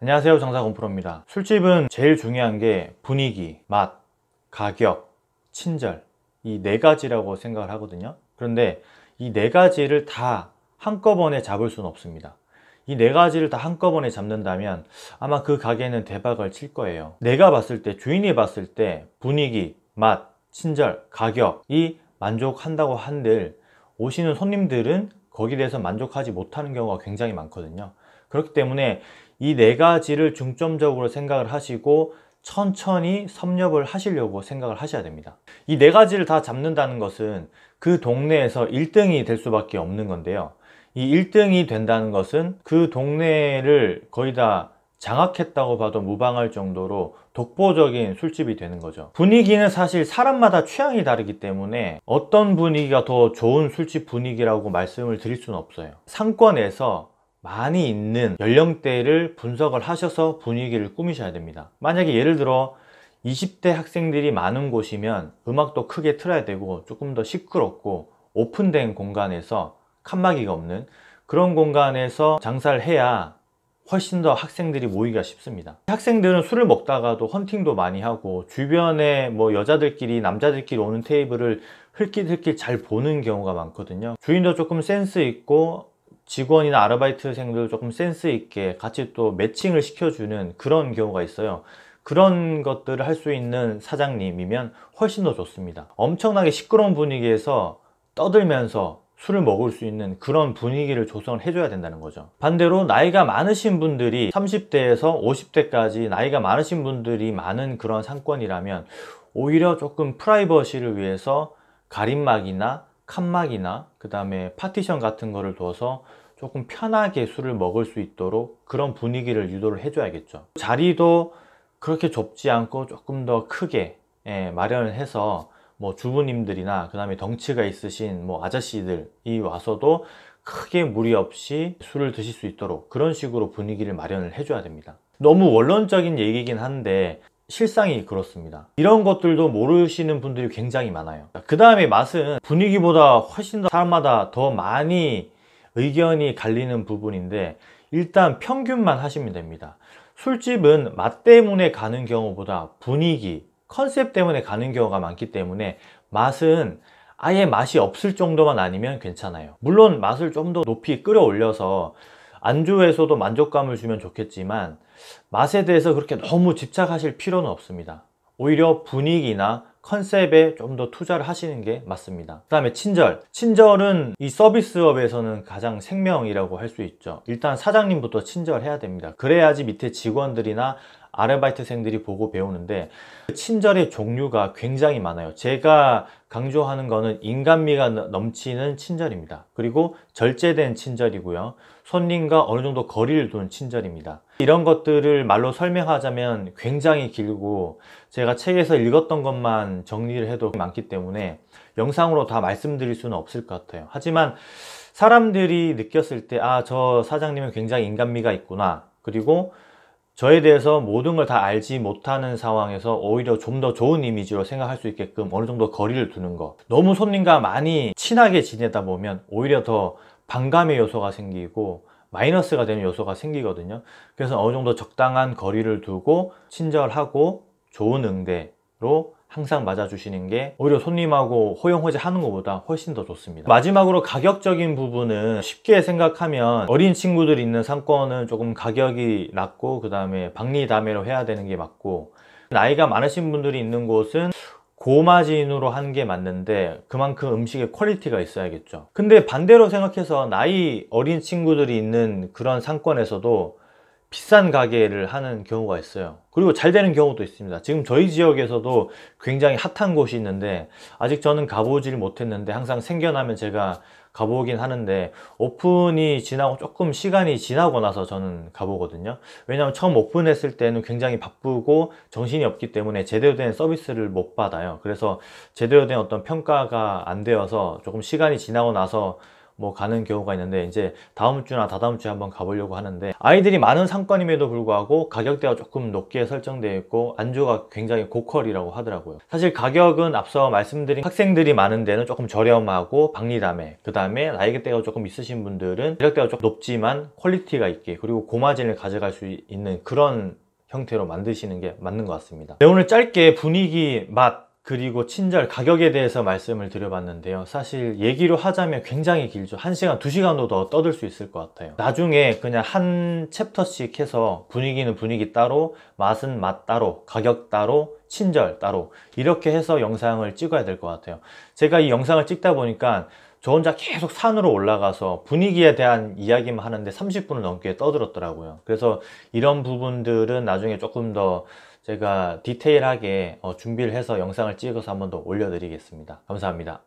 안녕하세요 장사건프로입니다 술집은 제일 중요한 게 분위기, 맛, 가격, 친절 이 네 가지라고 생각을 하거든요 그런데 이 네 가지를 다 한꺼번에 잡을 수는 없습니다 이 네 가지를 다 한꺼번에 잡는다면 아마 그 가게는 대박을 칠 거예요 내가 봤을 때 주인이 봤을 때 분위기, 맛, 친절, 가격이 만족한다고 한들 오시는 손님들은 거기에 대해서 만족하지 못하는 경우가 굉장히 많거든요 그렇기 때문에 이네 가지를 중점적으로 생각을 하시고 천천히 섭렵을 하시려고 생각을 하셔야 됩니다 이 네 가지를 다 잡는다는 것은 그 동네에서 1등이 될 수밖에 없는 건데요 이 1등이 된다는 것은 그 동네를 거의 다 장악했다고 봐도 무방할 정도로 독보적인 술집이 되는 거죠 분위기는 사실 사람마다 취향이 다르기 때문에 어떤 분위기가 더 좋은 술집 분위기라고 말씀을 드릴 수는 없어요 상권에서 많이 있는 연령대를 분석을 하셔서 분위기를 꾸미셔야 됩니다 만약에 예를 들어 20대 학생들이 많은 곳이면 음악도 크게 틀어야 되고 조금 더 시끄럽고 오픈된 공간에서 칸막이가 없는 그런 공간에서 장사를 해야 훨씬 더 학생들이 모이기가 쉽습니다 학생들은 술을 먹다가도 헌팅도 많이 하고 주변에 뭐 여자들끼리 남자들끼리 오는 테이블을 흘낏흘낏잘 보는 경우가 많거든요 주인도 조금 센스 있고 직원이나 아르바이트생들 조금 센스 있게 같이 또 매칭을 시켜주는 그런 경우가 있어요. 그런 것들을 할 수 있는 사장님이면 훨씬 더 좋습니다. 엄청나게 시끄러운 분위기에서 떠들면서 술을 먹을 수 있는 그런 분위기를 조성을 해줘야 된다는 거죠 반대로 나이가 많으신 분들이 30대에서 50대까지 나이가 많으신 분들이 많은 그런 상권이라면 오히려 조금 프라이버시를 위해서 가림막이나 칸막이나 그 다음에 파티션 같은 거를 둬서 조금 편하게 술을 먹을 수 있도록 그런 분위기를 유도를 해줘야겠죠 자리도 그렇게 좁지 않고 조금 더 크게 예, 마련을 해서 뭐 주부님들이나 그 다음에 덩치가 있으신 뭐 아저씨들이 와서도 크게 무리 없이 술을 드실 수 있도록 그런 식으로 분위기를 마련을 해줘야 됩니다 너무 원론적인 얘기긴 한데 실상이 그렇습니다 이런 것들도 모르시는 분들이 굉장히 많아요 그 다음에 맛은 분위기보다 훨씬 더 사람마다 더 많이 의견이 갈리는 부분인데 일단 평균만 하시면 됩니다 술집은 맛 때문에 가는 경우보다 분위기, 컨셉 때문에 가는 경우가 많기 때문에 맛은 아예 맛이 없을 정도만 아니면 괜찮아요 물론 맛을 좀 더 높이 끌어올려서 안주에서도 만족감을 주면 좋겠지만 맛에 대해서 그렇게 너무 집착하실 필요는 없습니다. 오히려 분위기나 컨셉에 좀 더 투자를 하시는 게 맞습니다 그 다음에 친절 친절은 이 서비스업에서는 가장 생명이라고 할 수 있죠 일단 사장님부터 친절해야 됩니다 그래야지 밑에 직원들이나 아르바이트생들이 보고 배우는데 친절의 종류가 굉장히 많아요 제가 강조하는 거는 인간미가 넘치는 친절입니다 그리고 절제된 친절이고요 손님과 어느 정도 거리를 둔 친절입니다 이런 것들을 말로 설명하자면 굉장히 길고 제가 책에서 읽었던 것만 정리를 해도 많기 때문에 영상으로 다 말씀드릴 수는 없을 것 같아요 하지만 사람들이 느꼈을 때 아 저 사장님은 굉장히 인간미가 있구나 그리고 저에 대해서 모든 걸 다 알지 못하는 상황에서 오히려 좀 더 좋은 이미지로 생각할 수 있게끔 어느 정도 거리를 두는 거 너무 손님과 많이 친하게 지내다 보면 오히려 더 반감의 요소가 생기고 마이너스가 되는 요소가 생기거든요 그래서 어느 정도 적당한 거리를 두고 친절하고 좋은 응대로 항상 맞아주시는 게 오히려 손님하고 호영호재 하는 것보다 훨씬 더 좋습니다 마지막으로 가격적인 부분은 쉽게 생각하면 어린 친구들 있는 상권은 조금 가격이 낮고 그 다음에 박리담회로 해야 되는 게 맞고 나이가 많으신 분들이 있는 곳은 고마진으로 하는 게 맞는데 그만큼 음식의 퀄리티가 있어야겠죠 근데 반대로 생각해서 나이 어린 친구들이 있는 그런 상권에서도 비싼 가게를 하는 경우가 있어요 그리고 잘 되는 경우도 있습니다 지금 저희 지역에서도 굉장히 핫한 곳이 있는데 아직 저는 가보질 못했는데 항상 생겨나면 제가 가보긴 하는데 오픈이 지나고 조금 시간이 지나고 나서 저는 가보거든요 왜냐하면 처음 오픈했을 때는 굉장히 바쁘고 정신이 없기 때문에 제대로 된 서비스를 못 받아요 그래서 제대로 된 어떤 평가가 안 되어서 조금 시간이 지나고 나서 뭐 가는 경우가 있는데 이제 다음 주나 다다음 주에 한번 가보려고 하는데 아이들이 많은 상권임에도 불구하고 가격대가 조금 높게 설정되어 있고 안주가 굉장히 고퀄이라고 하더라고요 사실 가격은 앞서 말씀드린 학생들이 많은 데는 조금 저렴하고 박리담에 그 다음에 나이대가 조금 있으신 분들은 가격대가 좀 높지만 퀄리티가 있게 그리고 고마진을 가져갈 수 있는 그런 형태로 만드시는 게 맞는 것 같습니다 네, 오늘 짧게 분위기, 맛, 그리고 친절 가격에 대해서 말씀을 드려봤는데요 사실 얘기로 하자면 굉장히 길죠 1시간 2시간도 더 떠들 수 있을 것 같아요 나중에 그냥 한 챕터씩 해서 분위기는 분위기 따로 맛은 맛 따로 가격 따로 친절 따로 이렇게 해서 영상을 찍어야 될 것 같아요 제가 이 영상을 찍다 보니까 저 혼자 계속 산으로 올라가서 분위기에 대한 이야기만 하는데 30분을 넘게 떠들었더라고요 그래서 이런 부분들은 나중에 조금 더 제가 디테일하게 어, 준비를 해서 영상을 찍어서 한번 더 올려드리겠습니다. 감사합니다.